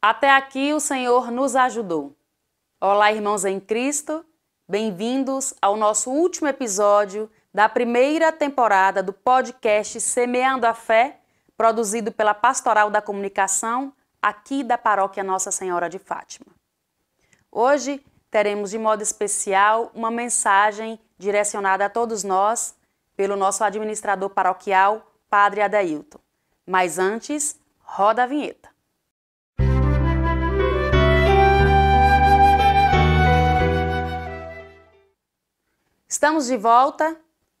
Até aqui o Senhor nos ajudou. Olá, irmãos em Cristo, bem-vindos ao nosso último episódio da primeira temporada do podcast Semeando a Fé, produzido pela Pastoral da Comunicação, aqui da Paróquia Nossa Senhora de Fátima. Hoje teremos de modo especial uma mensagem direcionada a todos nós pelo nosso administrador paroquial, Padre Adailton. Mas antes, roda a vinheta. Estamos de volta.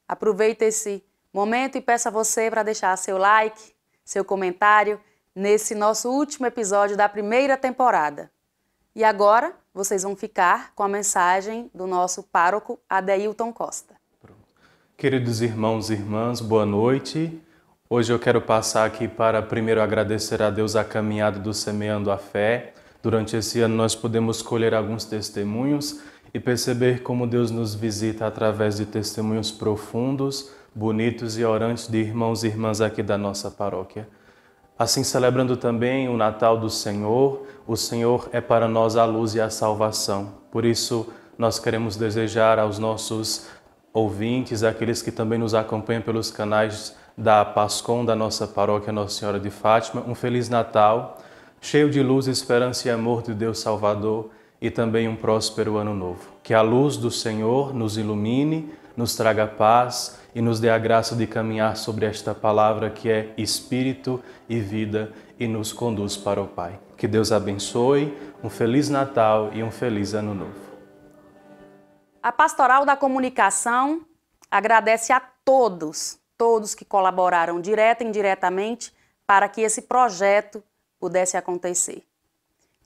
Aproveita esse momento e peço a você para deixar seu like, seu comentário nesse nosso último episódio da primeira temporada. E agora vocês vão ficar com a mensagem do nosso pároco Adeilton Costa. Queridos irmãos e irmãs, boa noite. Hoje eu quero passar aqui para primeiro agradecer a Deus a caminhada do Semeando a Fé. Durante esse ano nós podemos colher alguns testemunhos e perceber como Deus nos visita através de testemunhos profundos, bonitos e orantes de irmãos e irmãs aqui da nossa paróquia. Assim, celebrando também o Natal do Senhor, o Senhor é para nós a luz e a salvação. Por isso, nós queremos desejar aos nossos ouvintes, aqueles que também nos acompanham pelos canais da Pascom da nossa paróquia Nossa Senhora de Fátima, um Feliz Natal, cheio de luz, esperança e amor de Deus Salvador e também um próspero ano novo. Que a luz do Senhor nos ilumine, nos traga paz e nos dê a graça de caminhar sobre esta palavra que é Espírito e vida e nos conduz para o Pai. Que Deus abençoe, um feliz Natal e um feliz Ano Novo. A Pastoral da Comunicação agradece a todos, todos que colaboraram direta e indiretamente para que esse projeto pudesse acontecer.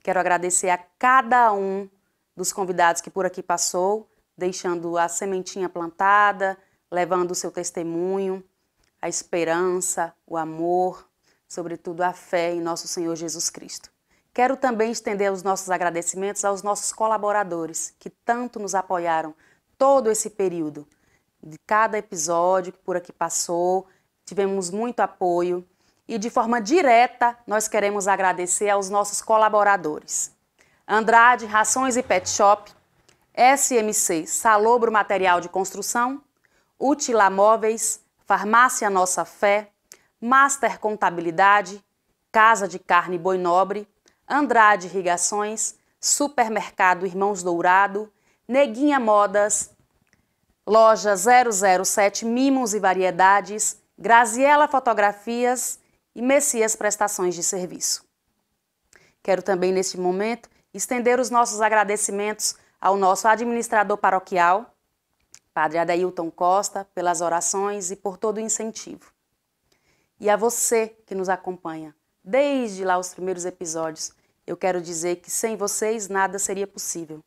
Quero agradecer a cada um dos convidados que por aqui passou, deixando a sementinha plantada, levando o seu testemunho, a esperança, o amor, sobretudo a fé em nosso Senhor Jesus Cristo. Quero também estender os nossos agradecimentos aos nossos colaboradores que tanto nos apoiaram todo esse período, de cada episódio que por aqui passou, tivemos muito apoio e de forma direta nós queremos agradecer aos nossos colaboradores. Andrade Rações e Pet Shop, SMC Salobro Material de Construção, Utila Móveis, Farmácia Nossa Fé, Master Contabilidade, Casa de Carne Boi Nobre, Andrade Irrigações, Supermercado Irmãos Dourado, Neguinha Modas, Loja 007 Mimos e Variedades, Graziela Fotografias, e Messias Prestações de Serviço. Quero também, neste momento, estender os nossos agradecimentos ao nosso administrador paroquial, Padre Adailton Costa, pelas orações e por todo o incentivo. E a você que nos acompanha desde lá os primeiros episódios, eu quero dizer que sem vocês nada seria possível.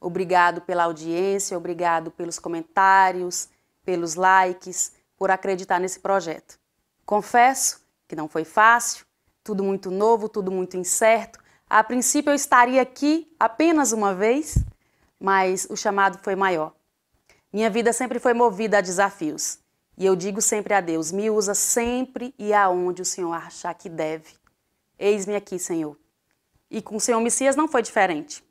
Obrigado pela audiência, obrigado pelos comentários, pelos likes, por acreditar nesse projeto. Confesso que não foi fácil, tudo muito novo, tudo muito incerto. A princípio eu estaria aqui apenas uma vez, mas o chamado foi maior. Minha vida sempre foi movida a desafios. E eu digo sempre a Deus: me usa sempre e aonde o Senhor achar que deve. Eis-me aqui, Senhor. E com o Senhor Messias não foi diferente.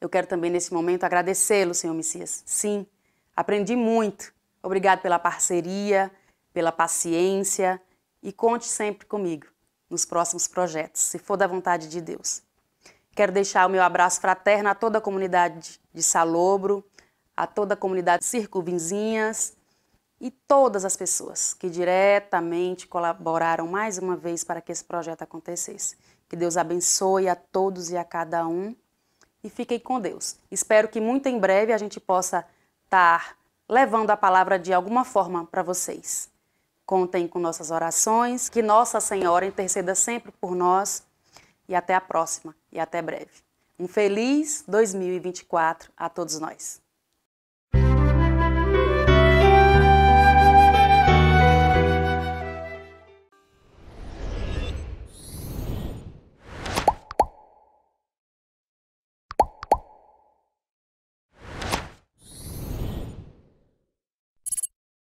Eu quero também, nesse momento, agradecê-lo, Senhor Messias. Sim, aprendi muito. Obrigado pela parceria, pela paciência, e conte sempre comigo nos próximos projetos, se for da vontade de Deus. Quero deixar o meu abraço fraterno a toda a comunidade de Salobro, a toda a comunidade circunvizinhas e todas as pessoas que diretamente colaboraram mais uma vez para que esse projeto acontecesse. Que Deus abençoe a todos e a cada um e fiquem com Deus. Espero que muito em breve a gente possa estar levando a palavra de alguma forma para vocês. Contem com nossas orações, que Nossa Senhora interceda sempre por nós e até a próxima e até breve. Um feliz 2024 a todos nós.